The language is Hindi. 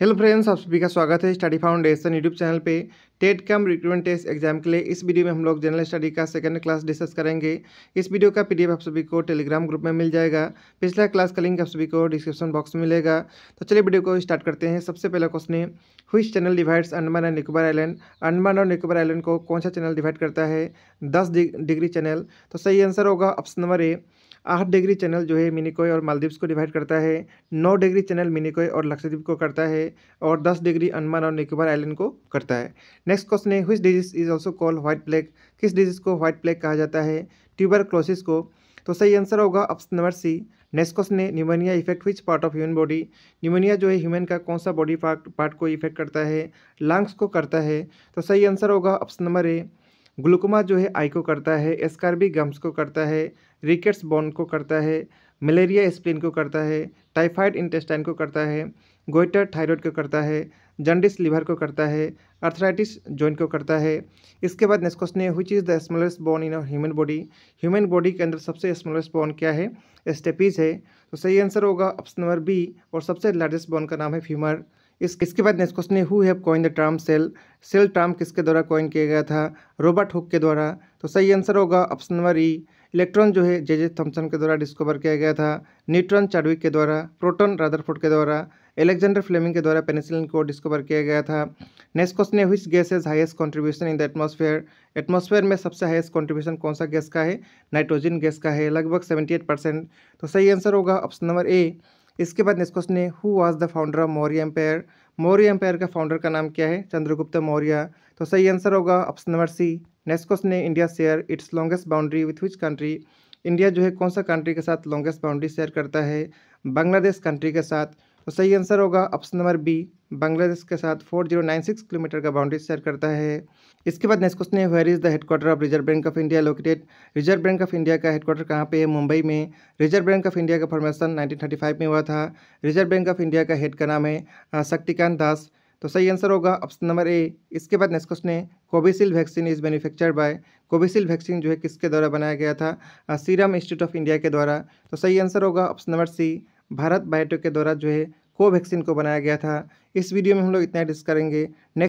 हेलो फ्रेंड्स आप सभी का स्वागत है स्टडी फाउंडेशन यूट्यूब चैनल पे TET cum recruitment test exam के लिए इस वीडियो में हम लोग जनरल स्टडी का सेकंड क्लास डिस्कस करेंगे इस वीडियो का पीडीएफ आप सभी को टेलीग्राम ग्रुप में मिल जाएगा पिछला क्लास का लिंक आप सभी को डिस्क्रिप्शन बॉक्स में मिलेगा तो चलिए वीडियो को स्टार्ट करते हैं सबसे पहला क्वेश्चन है which channel divides Andaman and Nicobar island Andaman और निकोबार आइलैंड को कौन सा चैनल डिवाइड करता है दस डिग्री चैनल तो सही आंसर होगा ऑप्शन नंबर ए आठ डिग्री चैनल जो है मिनिकोय और मालदीव्स को डिवाइड करता है नौ डिग्री चैनल मिनिकोय और लक्षद्वीप को करता है और दस डिग्री अंडमान और निकोबार आइलैंड को करता है नेक्स्ट क्वेश्चन है which disease is also call white plague किस डिजीज़ को व्हाइट प्लेग कहा जाता है ट्यूबर क्लोसिस को तो सही आंसर होगा option number C next question है pneumonia effect which part of human body pneumonia जो है ह्यूमन का कौन सा बॉडी पार्ट पार्ट को इफेक्ट करता है लंग्स को करता है तो सही आंसर होगा ऑप्शन नंबर ए ग्लूकोमा जो है आई को करता है एस्कारबी गम्स को करता है रिकेट्स बॉन्ड को करता है मलेरिया स्प्लिन को करता है टाइफाइड इंटेस्टाइन को करता है गोइटर थायराइड को करता है जंडिस लीवर को करता है अर्थराइटिस जॉइंट को करता है इसके बाद नेक्स्ट क्वेश्चन है which is the smallest bone in human body human body के अंदर सबसे स्मॉलेस्ट बोन क्या है स्टेपीज है तो सही आंसर होगा ऑप्शन नंबर बी और सबसे लार्जेस्ट बोन का नाम है फ्यूमर इस इसके बाद नेक्स्ट क्वेश्चन है who have coin the term cell cell term किसके द्वारा कॉइन किया गया था रोबर्ट हुक के द्वारा तो सही आंसर होगा ऑप्शन नंबर ई इलेक्ट्रॉन जो है जे जे थॉम्सन के द्वारा डिस्कवर किया गया था न्यूट्रॉन चाडविक के द्वारा प्रोटॉन रादरफोर्ड के द्वारा एलेक्जेंडर फ्लेमिंग के द्वारा पेनिसिलिन को डिस्कवर किया गया था नेक्स्ट क्वेश्चन है which gas is highest contribution in the atmosphere atmosphere में सबसे हाईएस्ट कंट्रीब्यूशन कौन सा गैस का है नाइट्रोजन गैस का है लगभग सेवेंटी एट परसेंट तो सही आंसर होगा ऑप्शन नंबर ए इसके बाद नेक्स्ट क्वेश्चन है who was the founder of Maurya empire Maurya empire का फाउंडर का नाम क्या है चंद्रगुप्त मौर्य तो सही आंसर होगा option number C next question है India share its longest boundary with which country India जो है कौन सा कंट्री के साथ लॉन्गेस्ट बाउंड्री शेयर करता है बांग्लादेश कंट्री के साथ तो सही आंसर होगा ऑप्शन नंबर बी बांग्लादेश के साथ 4096 किलोमीटर का बाउंड्री शेयर करता है इसके बाद नेक्स्ट क्वेश्चन है where is the headquarter of Reserve Bank of India located Reserve Bank of India का हेडक्वार्टर कहाँ पे है मुंबई में रिजर्व बैंक ऑफ इंडिया का फॉर्मेशन 1935 में हुआ था रिजर्व बैंक ऑफ इंडिया का हेड का नाम है शक्तिकांत दास तो सही आंसर होगा ऑप्शन नंबर ए इसके बाद नेक्स्ट क्वेश्चन है Covishield vaccine is manufactured by Covishield vaccine जो है किसके द्वारा बनाया गया था सीरम इंस्टीट्यूट ऑफ इंडिया के द्वारा तो सही आंसर होगा option number C Bharat Biotech के द्वारा जो है कोवैक्सीन को बनाया गया था इस वीडियो में हम लोग इतना डिस्कस करेंगे नेक्स्ट